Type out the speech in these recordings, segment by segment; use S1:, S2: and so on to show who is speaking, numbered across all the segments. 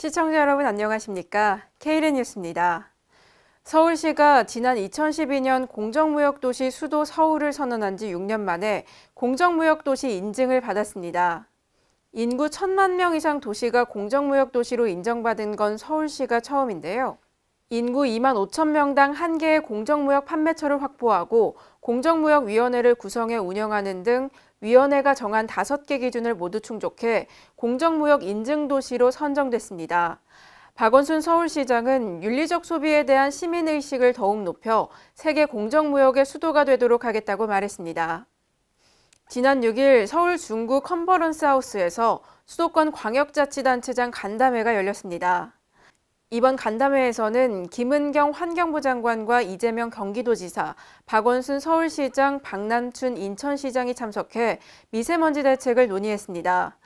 S1: 시청자 여러분 안녕하십니까? 케이른 뉴스입니다. 서울시가 지난 2012년 공정무역도시 수도 서울을 선언한 지 6년 만에 공정무역도시 인증을 받았습니다. 인구 1 0 0 0만명 이상 도시가 공정무역도시로 인정받은 건 서울시가 처음인데요. 인구 2만 5천 명당 한 개의 공정무역 판매처를 확보하고 공정무역위원회를 구성해 운영하는 등 위원회가 정한 5개 기준을 모두 충족해 공정무역 인증도시로 선정됐습니다. 박원순 서울시장은 윤리적 소비에 대한 시민의식을 더욱 높여 세계 공정무역의 수도가 되도록 하겠다고 말했습니다. 지난 6일 서울 중구 컨퍼런스 하우스에서 수도권 광역자치단체장 간담회가 열렸습니다. 이번 간담회에서는 김은경 환경부 장관과 이재명 경기도지사, 박원순 서울시장, 박남춘 인천시장이 참석해 미세먼지 대책을 논의했습니다.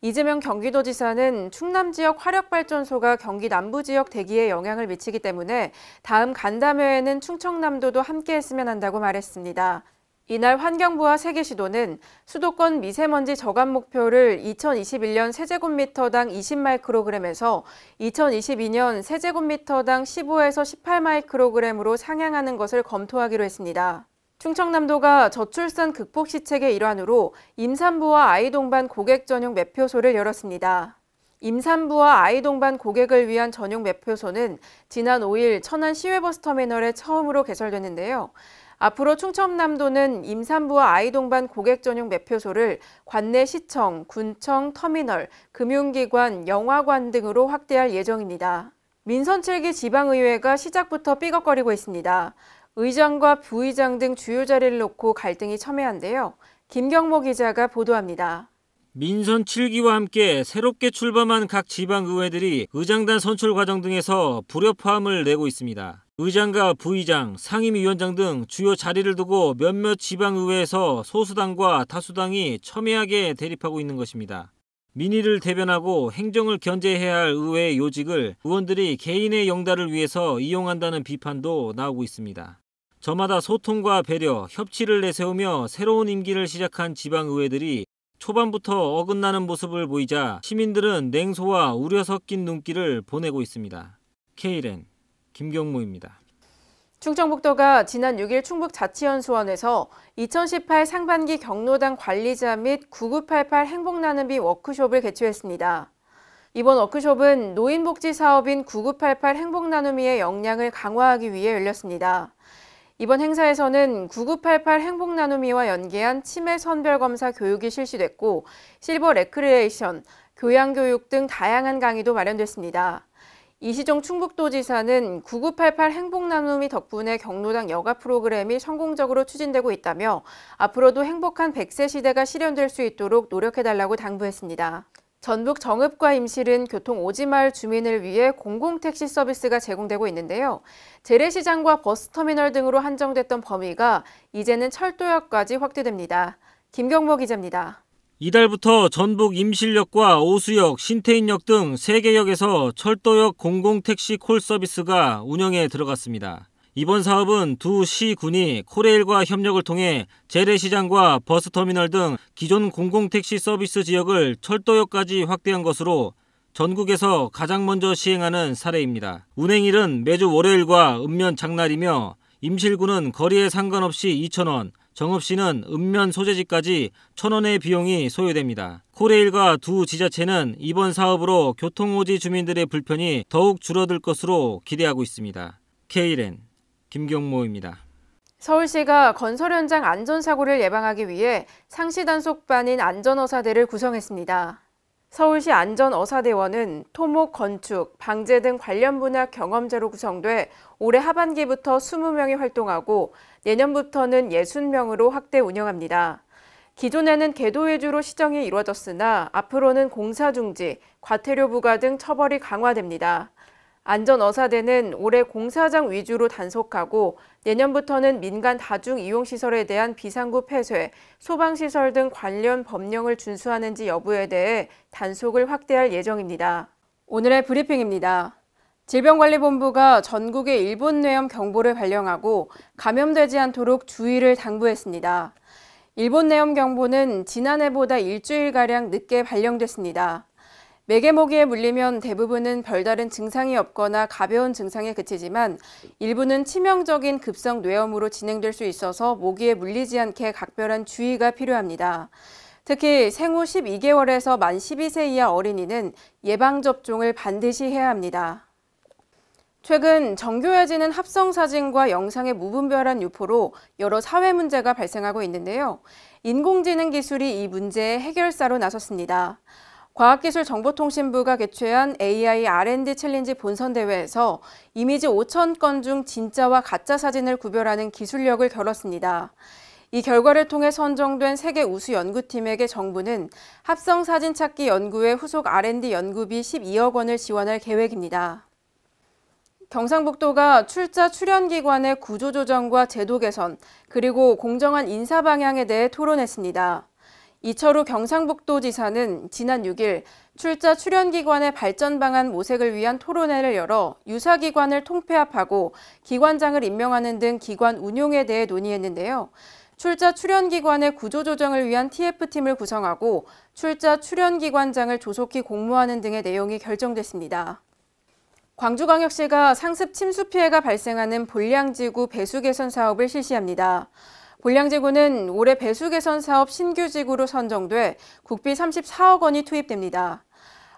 S1: 이재명 경기도지사는 충남 지역 화력발전소가 경기 남부 지역 대기에 영향을 미치기 때문에 다음 간담회에는 충청남도도 함께 했으면 한다고 말했습니다. 이날 환경부와 세계시도는 수도권 미세먼지 저감 목표를 2021년 세제곱미터당 20마이크로그램에서 2022년 세제곱미터당 15에서 18마이크로그램으로 상향하는 것을 검토하기로 했습니다. 충청남도가 저출산 극복 시책의 일환으로 임산부와 아이 동반 고객 전용 매표소를 열었습니다. 임산부와 아이 동반 고객을 위한 전용 매표소는 지난 5일 천안 시외버스터미널에 처음으로 개설됐는데요. 앞으로 충청남도는 임산부와 아이 동반 고객 전용 매표소를 관내 시청, 군청, 터미널, 금융기관, 영화관 등으로 확대할 예정입니다. 민선 7기 지방의회가 시작부터 삐걱거리고 있습니다. 의장과 부의장 등 주요 자리를 놓고 갈등이 첨예한데요. 김경모 기자가 보도합니다.
S2: 민선 7기와 함께 새롭게 출범한 각 지방의회들이 의장단 선출 과정 등에서 불협화음을 내고 있습니다. 의장과 부의장, 상임위원장 등 주요 자리를 두고 몇몇 지방의회에서 소수당과 다수당이 첨예하게 대립하고 있는 것입니다. 민의를 대변하고 행정을 견제해야 할 의회의 요직을 의원들이 개인의 영달을 위해서 이용한다는 비판도 나오고 있습니다. 저마다 소통과 배려, 협치를 내세우며 새로운 임기를 시작한 지방의회들이 초반부터 어긋나는 모습을 보이자 시민들은 냉소와 우려 섞인 눈길을 보내고 있습니다. k 렌 김경무입니다.
S1: 충청북도가 지난 6일 충북 자치현수원에서 2018 상반기 경로당 관리자 및 9988 행복나눔비 워크숍을 개최했습니다. 이번 워크숍은 노인복지 사업인 9988 행복나눔이의 역량을 강화하기 위해 열렸습니다. 이번 행사에서는 9988 행복나눔이와 연계한 치매 선별검사 교육이 실시됐고 실버 레크리에이션, 교양교육 등 다양한 강의도 마련됐습니다. 이시종 충북도지사는 9988 행복나눔이 덕분에 경로당 여가 프로그램이 성공적으로 추진되고 있다며 앞으로도 행복한 100세 시대가 실현될 수 있도록 노력해달라고 당부했습니다. 전북 정읍과 임실은 교통 오지마을 주민을 위해 공공택시 서비스가 제공되고 있는데요. 재래시장과 버스터미널 등으로 한정됐던 범위가 이제는 철도역까지 확대됩니다. 김경모 기자입니다.
S2: 이달부터 전북 임실역과 오수역, 신태인역 등 3개역에서 철도역 공공택시 콜 서비스가 운영에 들어갔습니다. 이번 사업은 두 시군이 코레일과 협력을 통해 재래시장과 버스터미널 등 기존 공공택시 서비스 지역을 철도역까지 확대한 것으로 전국에서 가장 먼저 시행하는 사례입니다. 운행일은 매주 월요일과 읍면 장날이며 임실군은 거리에 상관없이 2,000원, 정읍 시는 읍면 소재지까지 천원의 비용이 소요됩니다. 코레일과 두 지자체는 이번 사업으로 교통오지 주민들의 불편이 더욱 줄어들 것으로 기대하고 있습니다. KLN 김경모입니다.
S1: 서울시가 건설 현장 안전사고를 예방하기 위해 상시 단속반인 안전어사대를 구성했습니다. 서울시 안전어사대원은 토목, 건축, 방재 등 관련 분야 경험자로 구성돼 올해 하반기부터 20명이 활동하고 내년부터는 60명으로 확대 운영합니다. 기존에는 개도 위주로 시정이 이루어졌으나 앞으로는 공사 중지, 과태료 부과 등 처벌이 강화됩니다. 안전어사대는 올해 공사장 위주로 단속하고 내년부터는 민간 다중 이용시설에 대한 비상구 폐쇄, 소방시설 등 관련 법령을 준수하는지 여부에 대해 단속을 확대할 예정입니다. 오늘의 브리핑입니다. 질병관리본부가 전국에 일본 뇌염 경보를 발령하고 감염되지 않도록 주의를 당부했습니다. 일본 뇌염 경보는 지난해보다 일주일가량 늦게 발령됐습니다. 매개모기에 물리면 대부분은 별다른 증상이 없거나 가벼운 증상에 그치지만 일부는 치명적인 급성 뇌염으로 진행될 수 있어서 모기에 물리지 않게 각별한 주의가 필요합니다. 특히 생후 12개월에서 만 12세 이하 어린이는 예방접종을 반드시 해야 합니다. 최근 정교해지는 합성 사진과 영상의 무분별한 유포로 여러 사회 문제가 발생하고 있는데요. 인공지능 기술이 이 문제의 해결사로 나섰습니다. 과학기술정보통신부가 개최한 AI R&D 챌린지 본선 대회에서 이미지 5천 건중 진짜와 가짜 사진을 구별하는 기술력을 겨뤘습니다. 이 결과를 통해 선정된 세계 우수 연구팀에게 정부는 합성 사진 찾기 연구의 후속 R&D 연구비 12억 원을 지원할 계획입니다. 경상북도가 출자 출연기관의 구조조정과 제도 개선, 그리고 공정한 인사 방향에 대해 토론했습니다. 이철우 경상북도지사는 지난 6일 출자 출연기관의 발전 방안 모색을 위한 토론회를 열어 유사기관을 통폐합하고 기관장을 임명하는 등 기관 운용에 대해 논의했는데요. 출자 출연기관의 구조조정을 위한 TF팀을 구성하고 출자 출연기관장을 조속히 공모하는 등의 내용이 결정됐습니다. 광주광역시가 상습 침수 피해가 발생하는 볼량지구 배수 개선 사업을 실시합니다. 골량지구는 올해 배수개선 사업 신규지구로 선정돼 국비 34억 원이 투입됩니다.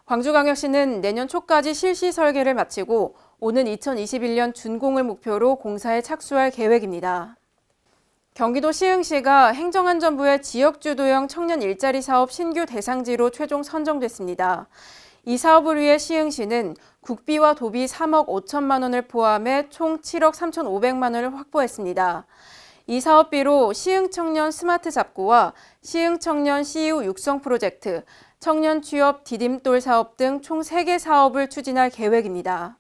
S1: 광주광역시는 내년 초까지 실시 설계를 마치고 오는 2021년 준공을 목표로 공사에 착수할 계획입니다. 경기도 시흥시가 행정안전부의 지역주도형 청년 일자리 사업 신규 대상지로 최종 선정됐습니다. 이 사업을 위해 시흥시는 국비와 도비 3억 5천만 원을 포함해 총 7억 3천5백만 원을 확보했습니다. 이 사업비로 시흥청년 스마트 잡고와 시흥청년 CEO 육성 프로젝트, 청년 취업 디딤돌 사업 등 총 3개 사업을 추진할 계획입니다.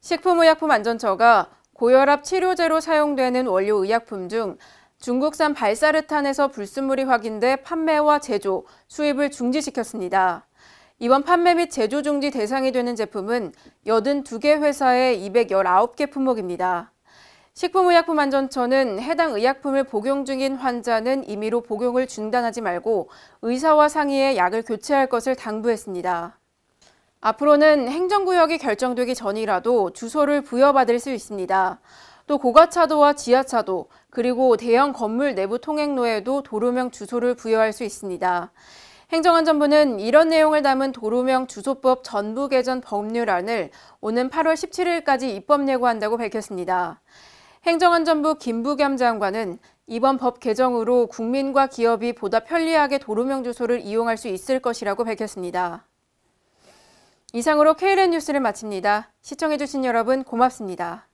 S1: 식품의약품안전처가 고혈압 치료제로 사용되는 원료 의약품 중 중국산 발사르탄에서 불순물이 확인돼 판매와 제조, 수입을 중지시켰습니다. 이번 판매 및 제조 중지 대상이 되는 제품은 82개 회사의 219개 품목입니다. 식품의약품안전처는 해당 의약품을 복용 중인 환자는 임의로 복용을 중단하지 말고 의사와 상의해 약을 교체할 것을 당부했습니다. 앞으로는 행정구역이 결정되기 전이라도 주소를 부여받을 수 있습니다. 또 고가차도와 지하차도, 그리고 대형 건물 내부 통행로에도 도로명 주소를 부여할 수 있습니다. 행정안전부는 이런 내용을 담은 도로명 주소법 전부 개전 법률안을 오는 8월 17일까지 입법 예고한다고 밝혔습니다. 행정안전부 김부겸 장관은 이번 법 개정으로 국민과 기업이 보다 편리하게 도로명 주소를 이용할 수 있을 것이라고 밝혔습니다. 이상으로 KLN 뉴스를 마칩니다. 시청해주신 여러분 고맙습니다.